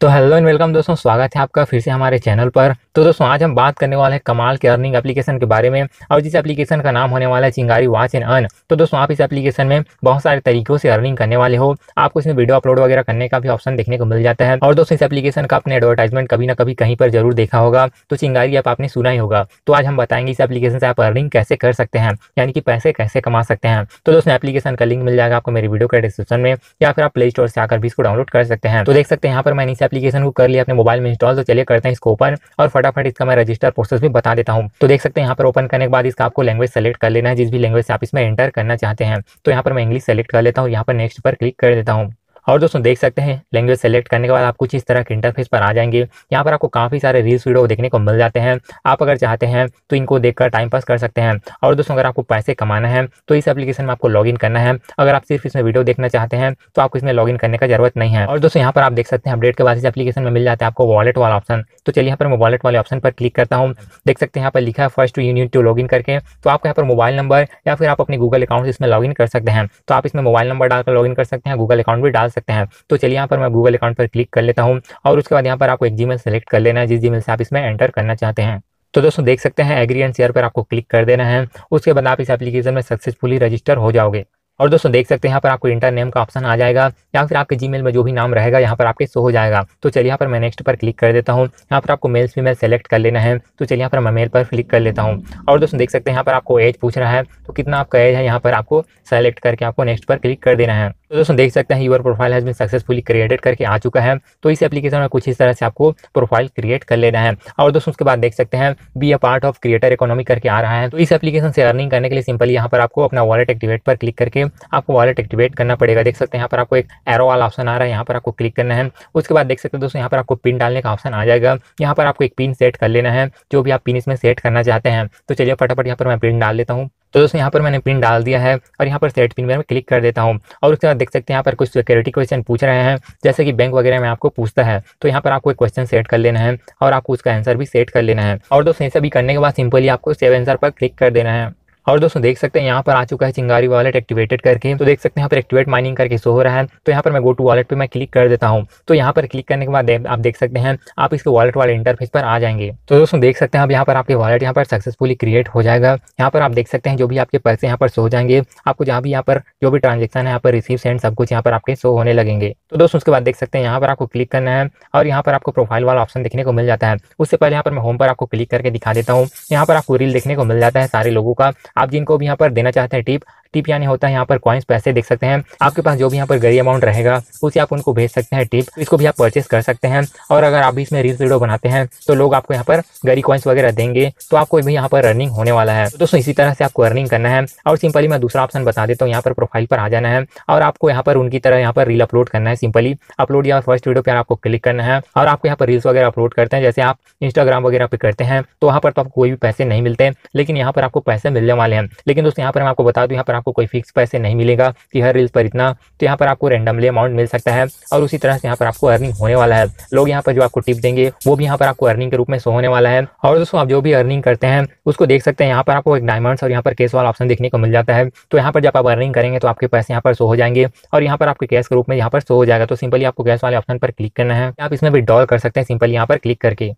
तो hello and welcome दोस्तों स्वागत है आपका फिर से हमारे चैनल पर तो दोस्तों आज हम बात करने वाले हैं कमाल के अर्निंग एप्लीकेशन के बारे में और जिस एप्लीकेशन का नाम होने वाला है चिंगारी वाच एंड अर्न तो दोस्तों आप इस एप्लीकेशन में बहुत सारे तरीकों से अर्निंग करने वाले हो आपको इसमें वीडियो अपलोड वगैरह करने का भी ऑप्शन देखने को मिल जाता है और दोस्तों इस एप्लीकेशन का आपने एडवर्टाइजमेंट कभी ना कभी कहीं पर जरूर देखा होगा तो चिंगारी ऐप आपने सुना ही होगा तो आज हम बताएंगे इस एप्लीकेशन से आप अर्निंग कैसे कर सकते हैं यानी कि पैसे कैसे कमा सकते हैं तो दोस्तों एप्लीकेशन का लिंक मिल जाएगा आपको मेरी वीडियो के डिस्क्रिप्शन में या फिर आप प्ले स्टोर से आकर भी इसको डाउनलोड कर सकते हैं तो देख सकते हैं यहाँ पर मैंने एप्लीकेशन को कर लिया अपने मोबाइल में इंस्टॉल तो चलिए करते हैं इसको ओपन और फटाफट इसका मैं रजिस्टर प्रोसेस भी बता देता हूँ तो देख सकते हैं यहाँ पर ओपन करने के बाद इसका आपको लैंग्वेज सेलेक्ट कर लेना है जिस भी लैंग्वेज से आप इसमें एंटर करना चाहते हैं तो यहाँ पर मैं इंग्लिश सेलेक्ट कर लेता हूँ यहाँ पर नेक्स्ट पर क्लिक कर देता हूँ और दोस्तों देख सकते हैं लैंग्वेज सेलेक्ट करने के बाद आप कुछ इस तरह के इंटरफेस पर आ जाएंगे यहाँ पर आपको काफ़ी सारे रील्स वीडियो देखने को मिल जाते हैं आप अगर चाहते हैं तो इनको देखकर टाइम पास कर सकते हैं और दोस्तों अगर आपको पैसे कमाना है तो इस एप्लीकेशन में आपको लॉगिन करना है अगर आप सिर्फ इसमें वीडियो देखना चाहते हैं तो आपको इसमें लॉगिन करने का जरूरत नहीं है और दोस्तों यहाँ पर आप देख सकते हैं अपडेट के बाद इस एप्लीकेशन में मिल जाता है आपको वॉलेट वाला ऑप्शन तो चलिए यहाँ पर मैं वॉलेट वाले ऑप्शन पर क्लिक करता हूँ देख सकते हैं यहाँ पर लिखा है first you need to login करके तो आपको यहाँ पर मोबाइल नंबर या फिर आप अपने गूगल अकाउंट से इसमें लॉगिन कर सकते हैं तो आप इसमें मोबाइल नंबर डालकर लॉगिन कर सकते हैं गूगल अकाउंट भी डाल सकते हैं सकते हैं तो चलिए यहाँ पर मैं गूगल अकाउंट पर क्लिक कर लेता हूँ और उसके बाद यहाँ पर आपको एक जी सेलेक्ट कर लेना है जिस जीमेल से आप इसमें एंटर करना चाहते हैं तो दोस्तों देख सकते हैं एग्री एंड शेयर पर आपको क्लिक कर देना है उसके बाद आप इस एप्लीकेशन में सक्सेसफुली रजिस्टर हो जाओगे और दोस्तों देख सकते हैं यहाँ पर आपको इंटर नेम का ऑप्शन आ जाएगा या फिर आपके जीमेल में जो भी नाम रहेगा यहाँ पर आपके सो हो जाएगा तो चलिए यहाँ पर मैं नेक्स्ट पर क्लिक कर देता हूँ यहाँ पर आपको मेल्स भी मेल सेलेक्ट कर लेना है तो चलिए यहाँ पर मैं मेल पर क्लिक कर लेता हूँ और दोस्तों देख सकते हैं यहाँ पर आपको एज पूछ रहा है तो कितना आपका एज है यहाँ पर आपको सेलेक्ट करके आपको नेक्स्ट पर क्लिक कर देना है तो दोस्तों देख सकते हैं your profile has been successfully created करके आ चुका है तो इस एप्लीकेशन में कुछ इस तरह से आपको प्रोफाइल क्रिएट कर लेना है और दोस्तों उसके बाद देख सकते हैं be a part of creator economy करके आ रहा है तो इस एप्लीकेशन से अर्निंग करने के लिए सिंपली यहाँ पर आपको अपना वॉलेट एक्टिवेट पर क्लिक करके आपको वॉलेट एक्टिवेट करना पड़ेगा देख सकते हैं यहाँ पर आपको एक एरो वाला ऑप्शन आ रहा है यहाँ पर आपको क्लिक करना है उसके बाद देख सकते हैं दोस्तों यहाँ पर आपको पिन डालने का ऑप्शन आ जाएगा यहाँ पर आपको एक पिन सेट कर लेना है जो भी आप पिन इसमें सेट करना चाहते हैं तो चलिए फटाफट यहाँ पर मैं पिन डाल लेता हूँ तो दोस्तों यहाँ पर मैंने पिन डाल दिया है और यहाँ पर सेट पिन पर मैं क्लिक कर देता हूँ और उसके बाद देख सकते हैं यहाँ पर कुछ सिक्योरिटी क्वेश्चन पूछ रहे हैं जैसे कि बैंक वगैरह में आपको पूछता है तो यहाँ पर आपको एक क्वेश्चन सेट कर लेना है और आपको उसका आंसर भी सेट कर लेना है और दोस्तों ये सभी करने के बाद सिंपली आपको सेव आंसर पर क्लिक कर देना है और दोस्तों देख सकते हैं यहाँ पर आ चुका है चिंगारी वॉलेट एक्टिवेटेड करके तो देख सकते हैं यहाँ पर एक्टिवेट माइनिंग करके सो हो रहा है तो यहाँ पर मैं गो टू वॉलेट पर मैं क्लिक कर देता हूँ तो यहाँ पर क्लिक करने के बाद आप देख सकते हैं आप इसके वॉलेट वाले इंटरफेस पर आ जाएंगे तो दोस्तों देख सकते हैं अब यहाँ पर आपके वॉलेट यहाँ पर सक्सेसफुली क्रिएट हो जाएगा यहाँ पर आप देख सकते हैं जो भी आपके पैसे यहाँ पर सो जाएंगे आपको जहाँ भी यहाँ पर जो भी ट्रांजेक्शन है यहाँ पर रिसीव सेंड सब कुछ यहाँ पर आपके शो होने लगेंगे तो दोस्तों उसके बाद देख सकते हैं यहाँ पर आपको क्लिक करना है और यहाँ पर आपको प्रोफाइल वाला ऑप्शन देखने को मिल जाता है उससे पहले यहाँ पर मैं होम पर आपको क्लिक करके दिखा देता हूँ यहाँ पर आपको रील देखने को मिल जाता है सारे लोगों का आप जिनको भी यहाँ पर देना चाहते हैं टिप टिप यानी होता है यहाँ पर कॉइन्स पैसे देख सकते हैं आपके पास जो भी यहाँ पर गरी अमाउंट रहेगा उसे आप उनको भेज सकते हैं टिप इसको भी आप परचेस कर सकते हैं और अगर आप भी इसमें रील्स वीडियो बनाते हैं तो लोग आपको यहाँ पर गरी कॉइन्स वगैरह देंगे तो आपको भी यहाँ पर अर्निंग होने वाला है दोस्तों इसी तरह से आपको अर्निंग करना है और सिंपली मैं दूसरा ऑप्शन बता देता हूँ यहाँ पर प्रोफाइल पर आ जाना है और आपको यहाँ पर उनकी तरह यहाँ पर रील अपलोड करना है सिंपली अपलोड या फर्स्ट वीडियो पर आपको क्लिक करना है और आपको यहाँ पर रील्स वगैरह अपलोड करते हैं जैसे आप इंस्टाग्राम वगैरह पे करते हैं तो वहाँ पर तो आपको कोई भी पैसे नहीं मिलते लेकिन यहाँ पर आपको पैसे मिलने वाले हैं लेकिन दोस्तों यहाँ पर मैं आपको बता दूँ यहाँ पर आपको कोई फिक्स पैसे नहीं मिलेगा कि हर रील्स पर इतना तो यहाँ पर आपको रेंडमली अमाउंट मिल सकता है और उसी तरह से यहाँ पर आपको अर्निंग होने वाला है लोग यहाँ पर जो आपको टिप देंगे वो भी यहाँ पर आपको अर्निंग के रूप में सो होने वाला है और दोस्तों आप जो भी अर्निंग करते हैं उसको देख सकते हैं यहाँ पर आपको एक डायमंड्स और यहाँ पर कैश वाला ऑप्शन देखने को मिल जाता है तो यहाँ पर जब आप अर्निंग करेंगे तो आपके पैसे यहाँ पर सो हो जाएंगे और यहाँ पर आपके कैश के रूप में यहाँ पर सो हो जाएगा तो सिंपली आपको कैश वाले ऑप्शन पर क्लिक करना है आप इसमें विड्रॉल कर सकते हैं सिंपली यहाँ पर क्लिक करके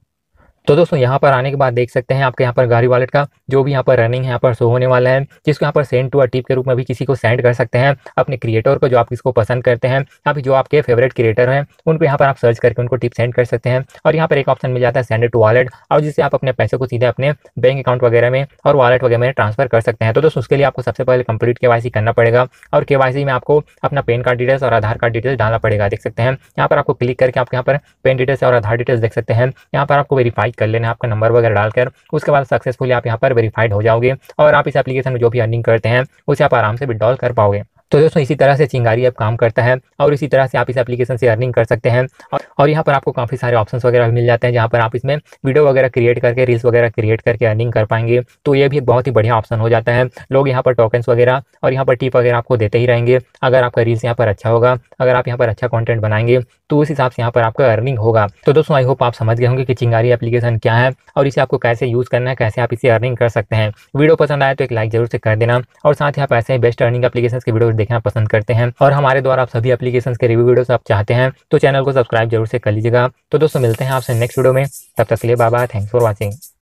तो दोस्तों यहाँ पर आने के बाद देख सकते हैं आपके यहाँ पर गाड़ी वॉलेट का जो भी यहाँ पर रनिंग है यहाँ पर शो होने वाला है जिसको यहाँ पर सेंड टू टिप के रूप में भी किसी को सेंड कर सकते हैं अपने क्रिएटर को जो आप किसको पसंद करते हैं यहाँ पर जो आपके फेवरेट क्रिएटर हैं उनको यहाँ पर आप सर्च करके उनको टिप सेंड कर सकते हैं और यहाँ पर एक ऑप्शन मिल जाता है सेंड टू वॉलेट और जिससे आप अपने पैसे को सीधे अपने बैंक अकाउंट वगैरह में और वॉलेट वगैरह में ट्रांसफर कर सकते हैं तो दोस्तों उसके लिए आपको सबसे पहले कंप्लीट के करना पड़ेगा और के में आपको अपना पेन कार्ड डिटेल्स और आधार कार्ड डिटेल्स डालना पड़ेगा देख सकते हैं यहाँ पर आपको क्लिक करके आप यहाँ पर पेन डिटेल्स और आधार डिटेल्स देख सकते हैं यहाँ पर आपको वेरीफाई कॉन्टैक्ट कर लेना आपका नंबर वगैरह डालकर उसके बाद सक्सेसफुली आप यहाँ पर वेरीफाइड हो जाओगे और आप इस एप्लीकेशन में जो भी अर्निंग करते हैं उसे आप आराम से विड्रॉल कर पाओगे तो दोस्तों इसी तरह से चिंगारी ऐप काम करता है और इसी तरह से आप इस एप्लीकेशन से अर्निंग कर सकते हैं और यहाँ पर आपको काफ़ी सारे ऑप्शन वगैरह मिल जाते हैं जहाँ पर आप इसमें वीडियो वगैरह क्रिएट करके रील्स वगैरह क्रिएट करके अर्निंग कर पाएंगे तो ये भी एक बहुत ही बढ़िया ऑप्शन हो जाता है लोग यहाँ पर टोकन्स वगैरह और यहाँ पर टिप वगैरह आपको देते ही रहेंगे अगर आपका रील्स यहाँ पर अच्छा होगा अगर आप यहाँ पर अच्छा कॉन्टेंट बनाएंगे तो उस हिसाब से यहाँ पर आपका अर्निंग होगा तो दोस्तों आई होप आप समझ गए होंगे कि चिंगारी एप्लीकेशन क्या है और इसे आपको कैसे यूज़ करना है कैसे आप इसे अर्निंग कर सकते हैं वीडियो पसंद आए तो एक लाइक जरूर से कर देना और साथ ही आप ऐसे बेस्ट अर्निंग एप्लीकेशन के वीडियो देखना पसंद करते हैं और हमारे द्वारा आप सभी एप्लीकेशन के रिव्यू वीडियो आप चाहते हैं तो चैनल को सब्सक्राइब जरूर से कर लीजिएगा तो दोस्तों मिलते हैं आपसे नेक्स्ट वीडियो में तब तक के लिए बाबा थैंक्स फॉर वॉचिंग